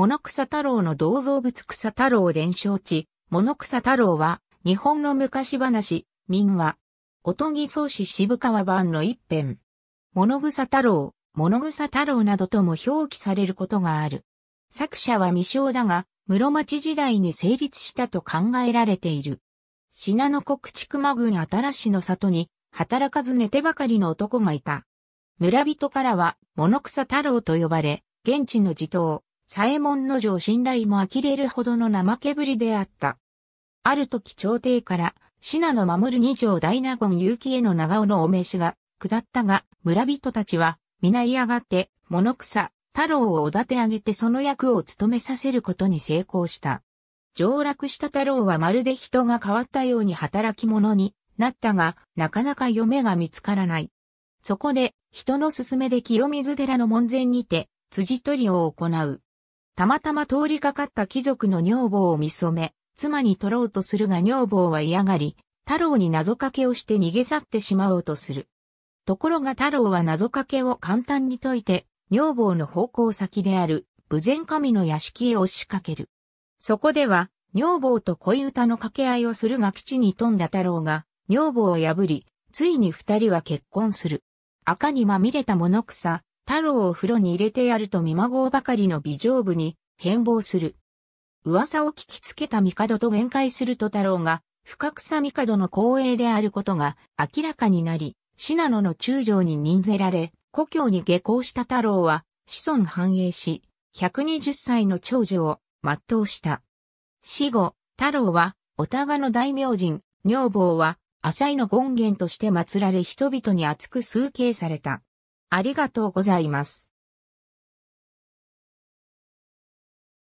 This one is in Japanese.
物草太郎の銅像物草太郎伝承地、物草太郎は、日本の昔話、民話、おとぎ草子渋川版の一編。物草太郎、物草太郎などとも表記されることがある。作者は未詳だが、室町時代に成立したと考えられている。信濃国畜間郡新市の里に、働かず寝てばかりの男がいた。村人からは、物草太郎と呼ばれ、現地の地頭、左衛門の城信頼も呆れるほどの怠けぶりであった。ある時朝廷から、信濃守る二条大納言結城への長尾のお召しが、下ったが、村人たちは、皆嫌がって、物草、太郎をおだて上げてその役を務めさせることに成功した。上落した太郎はまるで人が変わったように働き者になったが、なかなか嫁が見つからない。そこで、人の勧めで清水寺の門前にて、辻取りを行う。たまたま通りかかった貴族の女房を見染め、妻に取ろうとするが女房は嫌がり、太郎に謎かけをして逃げ去ってしまおうとする。ところが太郎は謎かけを簡単に解いて、女房の方向先である、無前神の屋敷へ押しかける。そこでは、女房と恋歌の掛け合いをするが基地に富んだ太郎が、女房を破り、ついに二人は結婚する。赤にまみれた物草、太郎を風呂に入れてやると見まごうばかりの美丈部に変貌する。噂を聞きつけた帝と面会すると太郎が、深草帝の光栄であることが明らかになり、信濃の中将に任ぜられ、故郷に下校した太郎は、子孫繁栄し、120歳の長女を全うした。死後、太郎は、お互の大名人、女房は、浅井の権現として祀られ人々に厚く崇敬された。ありがとうございます。